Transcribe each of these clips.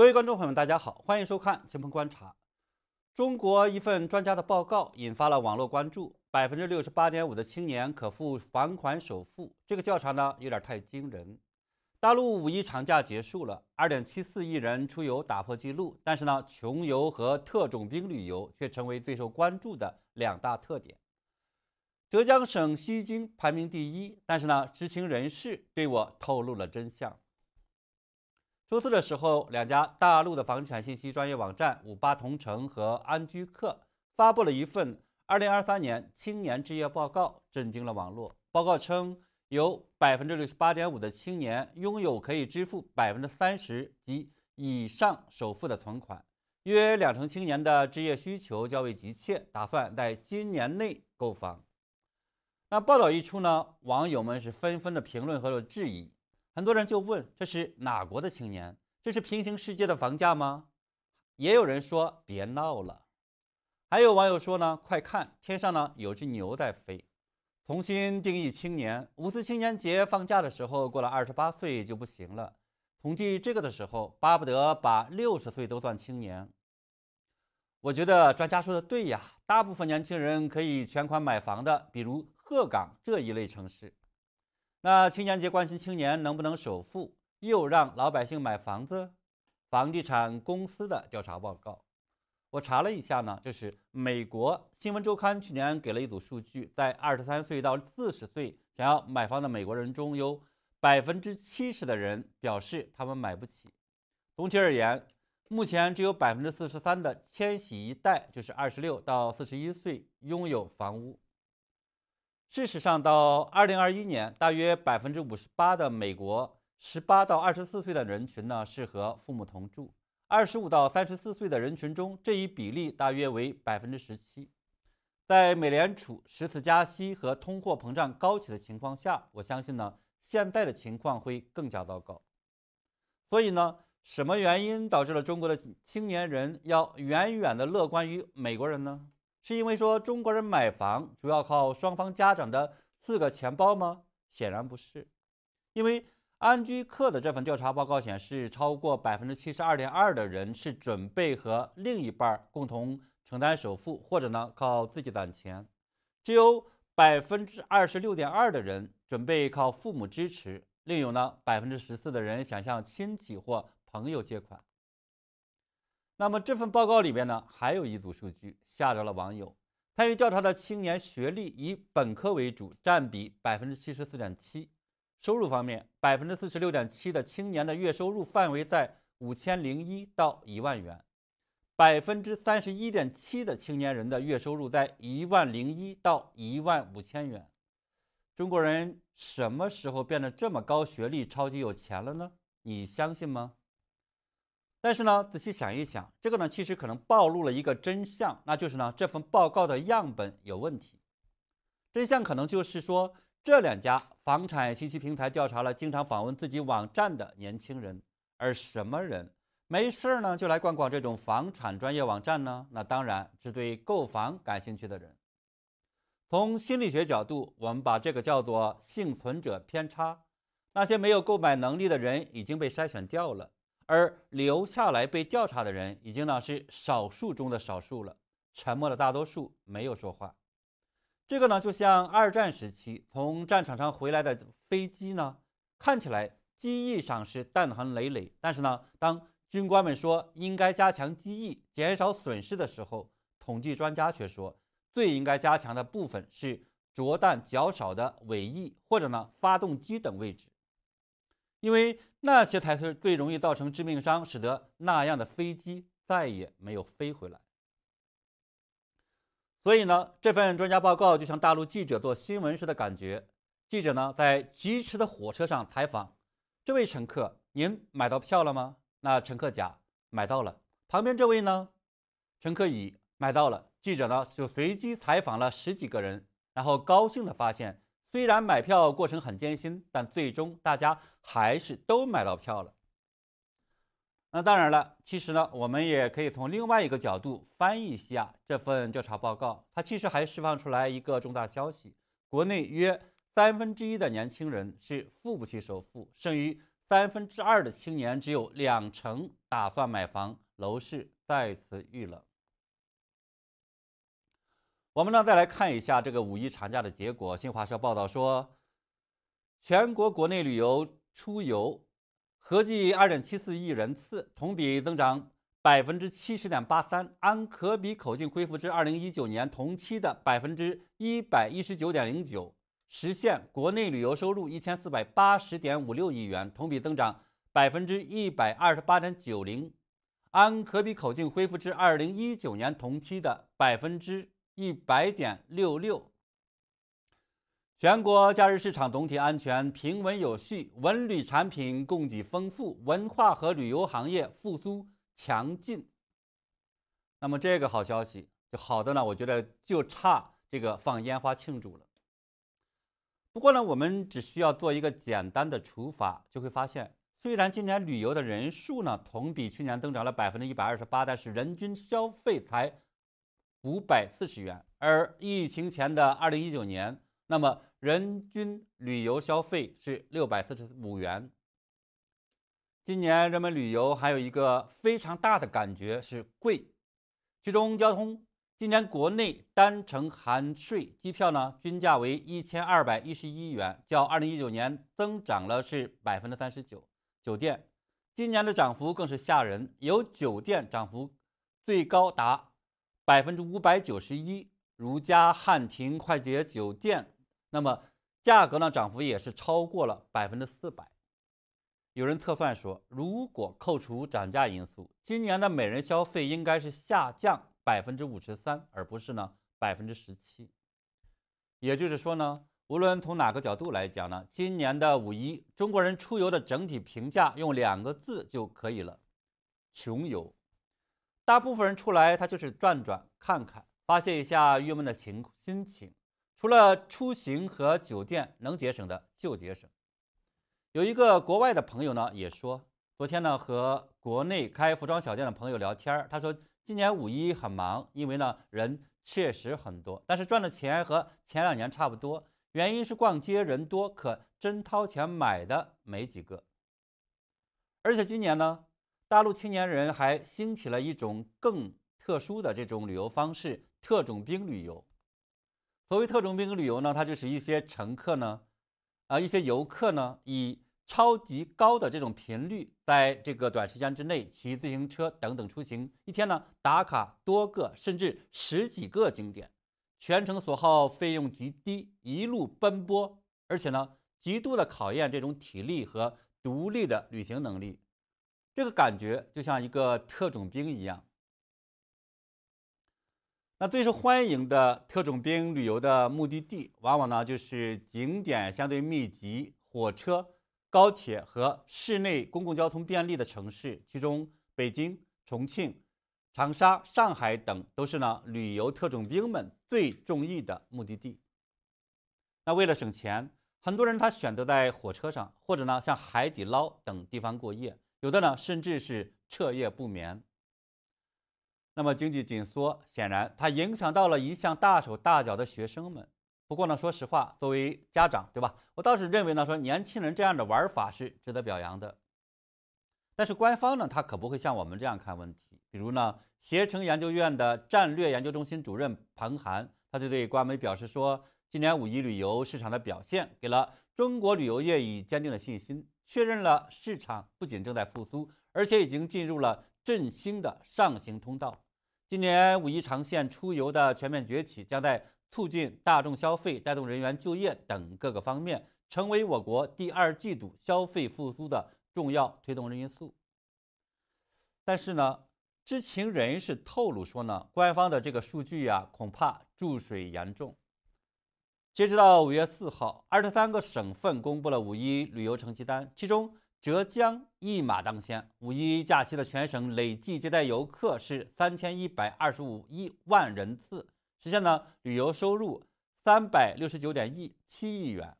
各位观众朋友们，大家好，欢迎收看《金鹏观察》。中国一份专家的报告引发了网络关注，百分之六十八点五的青年可付房款首付，这个调查呢有点太惊人。大陆五一长假结束了，二点七四亿人出游打破纪录，但是呢，穷游和特种兵旅游却成为最受关注的两大特点。浙江省西京排名第一，但是呢，知情人士对我透露了真相。周四的时候，两家大陆的房地产信息专业网站五八同城和安居客发布了一份《二零二三年青年置业报告》，震惊了网络。报告称，有百分之六十八点五的青年拥有可以支付百分之三十及以上首付的存款，约两成青年的置业需求较为急切，打算在今年内购房。那报道一出呢，网友们是纷纷的评论和质疑。很多人就问：“这是哪国的青年？这是平行世界的房价吗？”也有人说：“别闹了。”还有网友说呢：“快看，天上呢有只牛在飞。”重新定义青年，五四青年节放假的时候过了二十八岁就不行了。统计这个的时候，巴不得把六十岁都算青年。我觉得专家说的对呀，大部分年轻人可以全款买房的，比如鹤岗这一类城市。那青年节关心青年能不能首付，又让老百姓买房子？房地产公司的调查报告，我查了一下呢，就是美国新闻周刊去年给了一组数据，在二十三岁到四十岁想要买房的美国人中，有百分之七十的人表示他们买不起。总体而言，目前只有百分之四十三的千禧一代，就是二十六到四十一岁，拥有房屋。事实上，到二零二一年，大约百分之五十八的美国十八到二十四岁的人群呢是和父母同住；二十五到三十四岁的人群中，这一比例大约为百分之十七。在美联储十次加息和通货膨胀高企的情况下，我相信呢，现在的情况会更加糟糕。所以呢，什么原因导致了中国的青年人要远远的乐观于美国人呢？是因为说中国人买房主要靠双方家长的四个钱包吗？显然不是，因为安居客的这份调查报告显示，超过百分之七十二点二的人是准备和另一半共同承担首付，或者呢靠自己攒钱，只有百分之二十六点二的人准备靠父母支持，另有呢百分之十四的人想向亲戚或朋友借款。那么这份报告里边呢，还有一组数据吓着了网友。参与调查的青年学历以本科为主，占比百分之七十四点七。收入方面，百分之四十六点七的青年的月收入范围在五千零一到一万元，百分之三十一点七的青年人的月收入在一万零一到一万五千元。中国人什么时候变得这么高学历、超级有钱了呢？你相信吗？但是呢，仔细想一想，这个呢，其实可能暴露了一个真相，那就是呢，这份报告的样本有问题。真相可能就是说，这两家房产信息平台调查了经常访问自己网站的年轻人，而什么人没事儿呢就来逛逛这种房产专业网站呢？那当然是对购房感兴趣的人。从心理学角度，我们把这个叫做幸存者偏差。那些没有购买能力的人已经被筛选掉了。而留下来被调查的人，已经呢是少数中的少数了。沉默的大多数没有说话。这个呢，就像二战时期从战场上回来的飞机呢，看起来机翼上是弹痕累累，但是呢，当军官们说应该加强机翼，减少损失的时候，统计专家却说最应该加强的部分是着弹较少的尾翼或者呢发动机等位置。因为那些才是最容易造成致命伤，使得那样的飞机再也没有飞回来。所以呢，这份专家报告就像大陆记者做新闻时的感觉。记者呢，在疾驰的火车上采访这位乘客：“您买到票了吗？”那乘客甲买到了，旁边这位呢，乘客乙买到了。记者呢，就随机采访了十几个人，然后高兴的发现。虽然买票过程很艰辛，但最终大家还是都买到票了。那当然了，其实呢，我们也可以从另外一个角度翻译一下这份调查报告。它其实还释放出来一个重大消息：国内约三分之一的年轻人是付不起首付，剩余三分之二的青年只有两成打算买房，楼市再次遇冷。我们呢，再来看一下这个五一长假的结果。新华社报道说，全国国内旅游出游合计二点七四亿人次，同比增长百分之七十点八三，按可比口径恢复至二零一九年同期的百分之一百一十九点零九，实现国内旅游收入一千四百八十点五六亿元，同比增长百分之一百二十八点九零，按可比口径恢复至二零一九年同期的百分之。一百点六六，全国假日市场总体安全平稳有序，文旅产品供给丰富，文化和旅游行业复苏强劲。那么这个好消息，就好的呢，我觉得就差这个放烟花庆祝了。不过呢，我们只需要做一个简单的除法，就会发现，虽然今年旅游的人数呢同比去年增长了百分之一百二十八，但是人均消费才。五百四十元，而疫情前的二零一九年，那么人均旅游消费是六百四十五元。今年人们旅游还有一个非常大的感觉是贵，其中交通今年国内单程含税机票呢均价为一千二百一十一元，较二零一九年增长了是百分之三十九。酒店今年的涨幅更是吓人，有酒店涨幅最高达。百分之五百九十一，如家汉庭快捷酒店，那么价格呢涨幅也是超过了百分之四百。有人测算说，如果扣除涨价因素，今年的每人消费应该是下降百分之五十三，而不是呢百分之十七。也就是说呢，无论从哪个角度来讲呢，今年的五一中国人出游的整体评价用两个字就可以了：穷游。大部分人出来，他就是转转看看，发泄一下郁闷的情心情。除了出行和酒店能节省的就节省。有一个国外的朋友呢，也说，昨天呢和国内开服装小店的朋友聊天他说今年五一很忙，因为呢人确实很多，但是赚的钱和前两年差不多。原因是逛街人多，可真掏钱买的没几个。而且今年呢。大陆青年人还兴起了一种更特殊的这种旅游方式——特种兵旅游。所谓特种兵旅游呢，它就是一些乘客呢，啊，一些游客呢，以超级高的这种频率，在这个短时间之内骑自行车等等出行，一天呢打卡多个甚至十几个景点，全程所耗费用极低，一路奔波，而且呢极度的考验这种体力和独立的旅行能力。这个感觉就像一个特种兵一样。那最受欢迎的特种兵旅游的目的地，往往呢就是景点相对密集、火车、高铁和市内公共交通便利的城市。其中，北京、重庆、长沙、上海等都是呢旅游特种兵们最中意的目的地。那为了省钱，很多人他选择在火车上，或者呢像海底捞等地方过夜。有的呢，甚至是彻夜不眠。那么经济紧缩，显然它影响到了一向大手大脚的学生们。不过呢，说实话，作为家长，对吧？我倒是认为呢，说年轻人这样的玩法是值得表扬的。但是官方呢，他可不会像我们这样看问题。比如呢，携程研究院的战略研究中心主任彭涵他就对官媒表示说：“今年五一旅游市场的表现，给了中国旅游业以坚定的信心。”确认了，市场不仅正在复苏，而且已经进入了振兴的上行通道。今年五一长线出游的全面崛起，将在促进大众消费、带动人员就业等各个方面，成为我国第二季度消费复苏的重要推动因素。但是呢，知情人士透露说呢，官方的这个数据呀，恐怕注水严重。截止到五月四号，二十三个省份公布了五一旅游成绩单，其中浙江一马当先，五一假期的全省累计接待游客是三千一百二十五一万人次，实现了旅游收入三百六十九点一七亿元，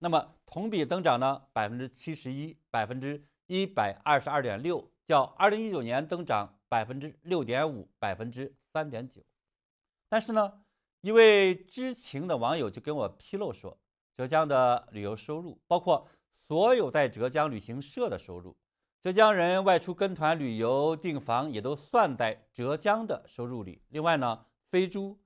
那么同比增长呢百分之七十一百分之一百二十二点六，较二零一九年增长百分之六点五百分之三点九，但是呢。一位知情的网友就跟我披露说，浙江的旅游收入，包括所有在浙江旅行社的收入，浙江人外出跟团旅游订房也都算在浙江的收入里。另外呢，飞猪、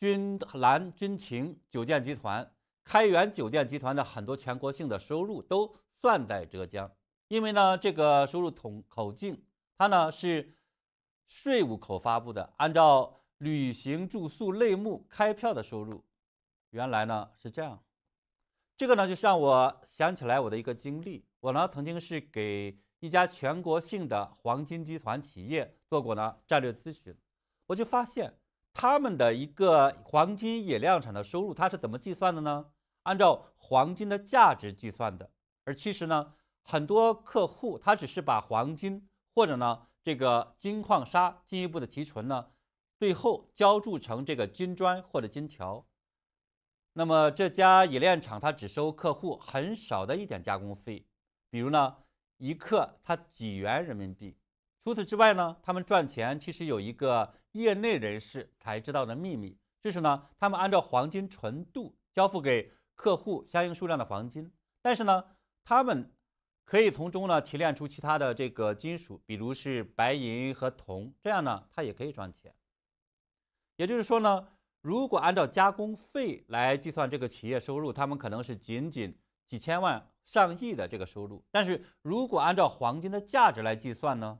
君兰、君情酒店集团、开元酒店集团的很多全国性的收入都算在浙江，因为呢，这个收入统口径它呢是税务口发布的，按照。旅行住宿类目开票的收入，原来呢是这样。这个呢就让我想起来我的一个经历。我呢曾经是给一家全国性的黄金集团企业做过呢战略咨询。我就发现他们的一个黄金冶炼厂的收入，它是怎么计算的呢？按照黄金的价值计算的。而其实呢，很多客户他只是把黄金或者呢这个金矿砂进一步的提纯呢。最后浇铸成这个金砖或者金条，那么这家冶炼厂它只收客户很少的一点加工费，比如呢一克它几元人民币。除此之外呢，他们赚钱其实有一个业内人士才知道的秘密，就是呢他们按照黄金纯度交付给客户相应数量的黄金，但是呢他们可以从中呢提炼出其他的这个金属，比如是白银和铜，这样呢他也可以赚钱。也就是说呢，如果按照加工费来计算这个企业收入，他们可能是仅仅几千万、上亿的这个收入。但是，如果按照黄金的价值来计算呢，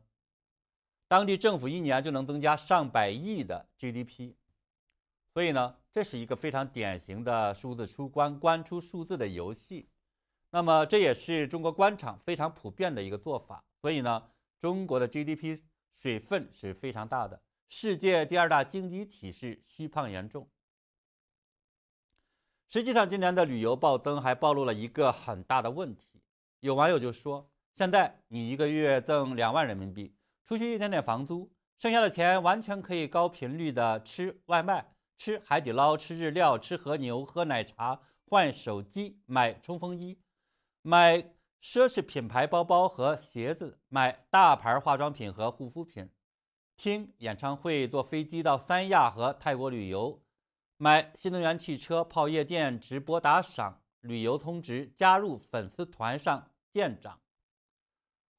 当地政府一年就能增加上百亿的 GDP。所以呢，这是一个非常典型的数字出关、关出数字的游戏。那么，这也是中国官场非常普遍的一个做法。所以呢，中国的 GDP 水分是非常大的。世界第二大经济体是虚胖严重。实际上，今年的旅游暴增还暴露了一个很大的问题。有网友就说：“现在你一个月挣两万人民币，除去一点点房租，剩下的钱完全可以高频率的吃外卖、吃海底捞、吃日料、吃和牛、喝奶茶、换手机、买冲锋衣、买奢侈品牌包包和鞋子、买大牌化妆品和护肤品。”听演唱会、坐飞机到三亚和泰国旅游、买新能源汽车、泡夜店、直播打赏、旅游充值、加入粉丝团、上舰长，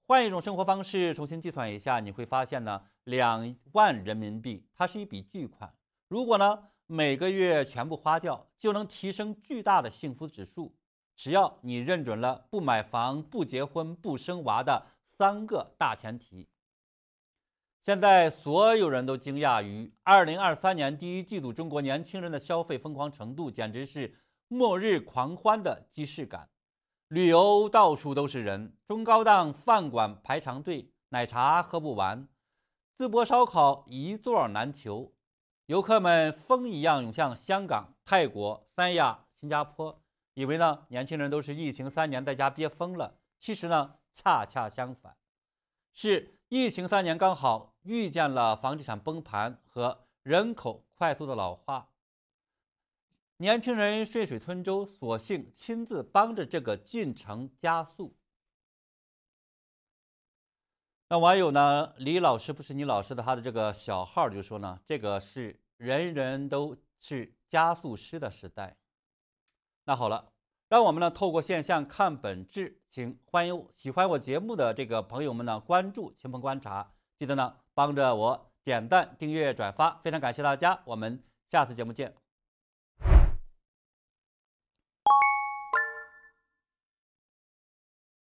换一种生活方式，重新计算一下，你会发现呢，两万人民币它是一笔巨款。如果呢每个月全部花掉，就能提升巨大的幸福指数。只要你认准了不买房、不结婚、不生娃的三个大前提。现在所有人都惊讶于二零二三年第一季度中国年轻人的消费疯狂程度，简直是末日狂欢的既视感。旅游到处都是人，中高档饭馆排长队，奶茶喝不完，淄博烧烤一座难求。游客们风一样涌向香港、泰国、三亚、新加坡，以为呢年轻人都是疫情三年在家憋疯了，其实呢恰恰相反，是疫情三年刚好。遇见了房地产崩盘和人口快速的老化，年轻人顺水吞舟，索性亲自帮着这个进程加速。那网友呢？李老师不是你老师的，他的这个小号就说呢，这个是人人都是加速师的时代。那好了，让我们呢透过现象看本质，请欢迎喜欢我节目的这个朋友们呢关注、勤奋观察，记得呢。帮着我点赞、订阅、转发，非常感谢大家！我们下次节目见。